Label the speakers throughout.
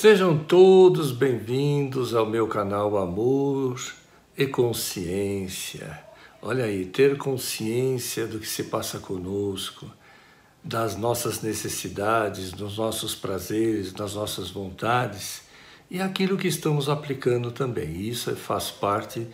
Speaker 1: Sejam todos bem-vindos ao meu canal Amor e Consciência. Olha aí, ter consciência do que se passa conosco, das nossas necessidades, dos nossos prazeres, das nossas vontades e aquilo que estamos aplicando também. Isso faz parte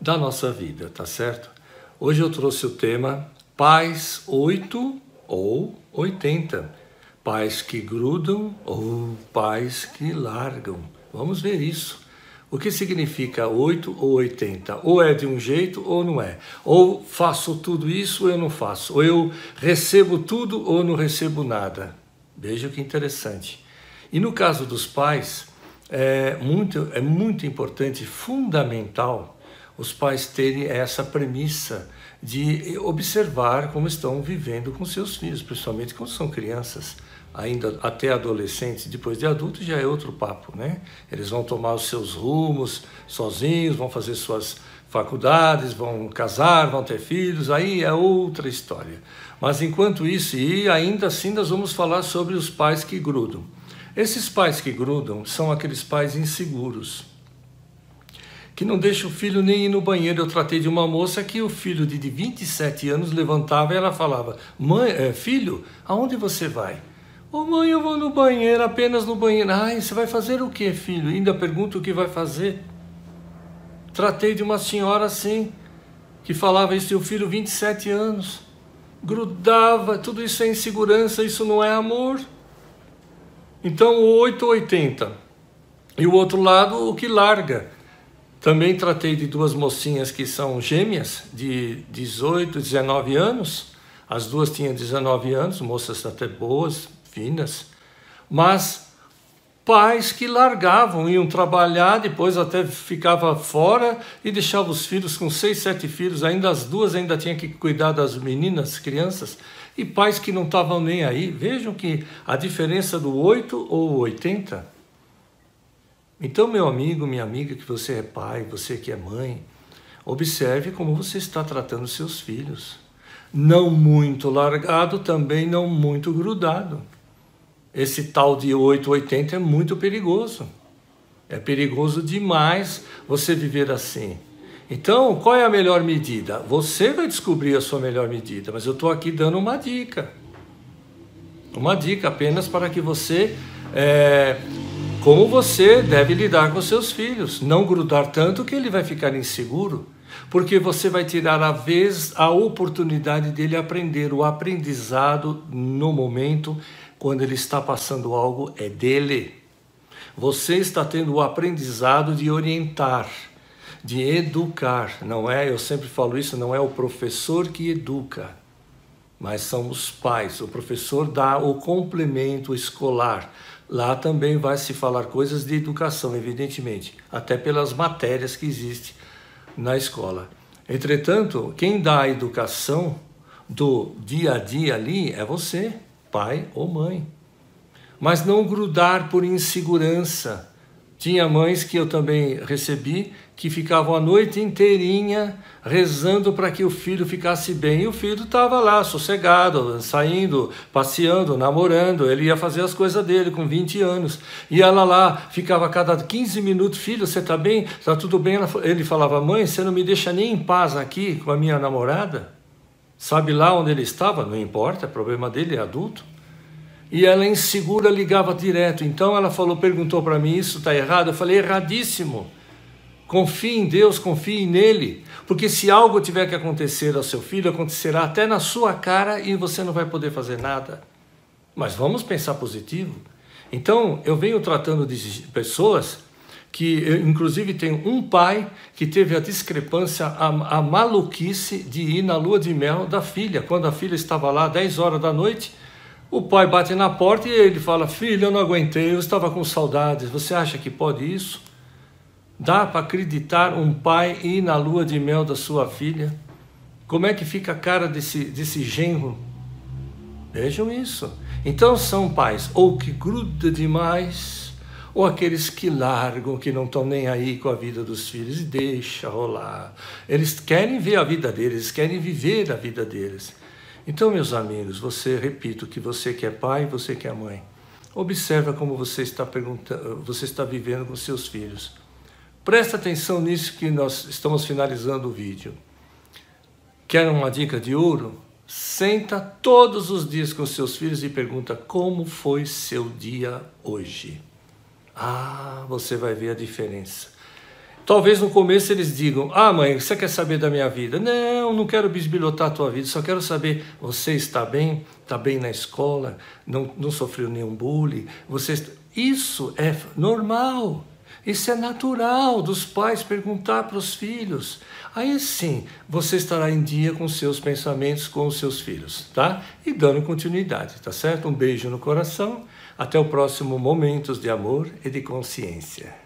Speaker 1: da nossa vida, tá certo? Hoje eu trouxe o tema Paz 8 ou 80 pais que grudam ou pais que largam. Vamos ver isso. O que significa 8 ou 80? Ou é de um jeito ou não é. Ou faço tudo isso ou eu não faço. Ou eu recebo tudo ou não recebo nada. Veja que interessante. E no caso dos pais, é muito, é muito importante, fundamental, os pais terem essa premissa de observar como estão vivendo com seus filhos, principalmente quando são crianças, ainda até adolescentes, depois de adultos já é outro papo, né? Eles vão tomar os seus rumos sozinhos, vão fazer suas faculdades, vão casar, vão ter filhos, aí é outra história. Mas enquanto isso, e ainda assim nós vamos falar sobre os pais que grudam. Esses pais que grudam são aqueles pais inseguros que não deixa o filho nem ir no banheiro. Eu tratei de uma moça que o filho de 27 anos levantava e ela falava: Mãe, é, filho, aonde você vai? Ô oh, mãe, eu vou no banheiro, apenas no banheiro. Ai, você vai fazer o que, filho? E ainda pergunta o que vai fazer. Tratei de uma senhora assim, que falava isso, e o filho, 27 anos. Grudava, tudo isso é insegurança, isso não é amor. Então, o 880. E o outro lado, o que larga também tratei de duas mocinhas que são gêmeas, de 18, 19 anos. As duas tinham 19 anos, moças até boas, finas, mas pais que largavam, iam trabalhar, depois até ficava fora e deixava os filhos com seis, sete filhos, ainda as duas ainda tinham que cuidar das meninas, crianças, e pais que não estavam nem aí. Vejam que a diferença do 8 ou 80 então, meu amigo, minha amiga, que você é pai, você que é mãe, observe como você está tratando seus filhos. Não muito largado, também não muito grudado. Esse tal de 880 é muito perigoso. É perigoso demais você viver assim. Então, qual é a melhor medida? Você vai descobrir a sua melhor medida, mas eu estou aqui dando uma dica. Uma dica apenas para que você é, como você deve lidar com seus filhos, não grudar tanto que ele vai ficar inseguro, porque você vai tirar a vez a oportunidade dele aprender o aprendizado no momento quando ele está passando algo é dele. Você está tendo o aprendizado de orientar, de educar, não é? Eu sempre falo isso, não é o professor que educa, mas são os pais. O professor dá o complemento escolar Lá também vai se falar coisas de educação, evidentemente, até pelas matérias que existem na escola. Entretanto, quem dá a educação do dia a dia ali é você, pai ou mãe. Mas não grudar por insegurança tinha mães que eu também recebi que ficavam a noite inteirinha rezando para que o filho ficasse bem. E o filho estava lá, sossegado, saindo, passeando, namorando. Ele ia fazer as coisas dele com 20 anos. E ela lá ficava a cada 15 minutos: Filho, você está bem? Está tudo bem? Ele falava: Mãe, você não me deixa nem em paz aqui com a minha namorada? Sabe lá onde ele estava? Não importa, é problema dele, é adulto e ela insegura ligava direto. Então ela falou, perguntou para mim isso está errado. Eu falei erradíssimo. Confie em Deus, confie nele, porque se algo tiver que acontecer ao seu filho, acontecerá até na sua cara e você não vai poder fazer nada. Mas vamos pensar positivo. Então eu venho tratando de pessoas que, eu, inclusive, tem um pai que teve a discrepância, a, a maluquice de ir na lua de mel da filha, quando a filha estava lá 10 horas da noite o pai bate na porta e ele fala: Filho, eu não aguentei, eu estava com saudades. Você acha que pode isso? Dá para acreditar um pai ir na lua de mel da sua filha? Como é que fica a cara desse, desse genro? Vejam isso. Então são pais ou que gruda demais, ou aqueles que largam, que não estão nem aí com a vida dos filhos e deixa rolar. Eles querem ver a vida deles, querem viver a vida deles. Então, meus amigos, você, repito, que você que é pai, você que é mãe, observa como você está perguntando, você está vivendo com seus filhos. Presta atenção nisso que nós estamos finalizando o vídeo. Quer uma dica de ouro? Senta todos os dias com seus filhos e pergunta como foi seu dia hoje. Ah, você vai ver a diferença. Talvez no começo eles digam: Ah, mãe, você quer saber da minha vida? Não, não quero bisbilhotar a tua vida, só quero saber: você está bem? Está bem na escola? Não, não sofreu nenhum bullying? Você... Isso é normal, isso é natural dos pais perguntar para os filhos. Aí sim, você estará em dia com seus pensamentos com os seus filhos, tá? E dando continuidade, tá certo? Um beijo no coração. Até o próximo Momentos de Amor e de Consciência.